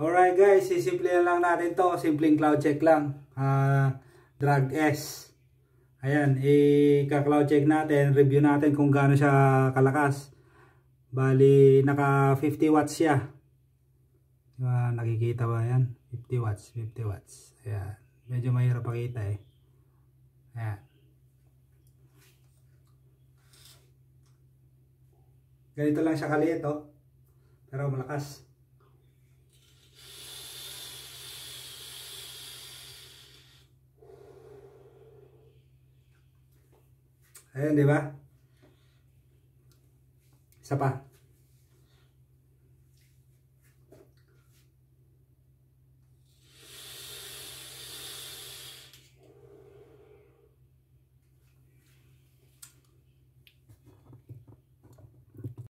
Alright guys, sisimplihan lang natin to. Simpleng cloud check lang. Uh, drag S. Ayan, i-cloud check natin. Review natin kung gaano siya kalakas. Bali, naka 50 watts siya. Uh, nakikita ba yan? 50 watts, 50 watts. Ayan, medyo mahirap pakita eh. Ayan. Ganito lang siya kaliit oh. Pero malakas. Ayan, di ba? Isa pa.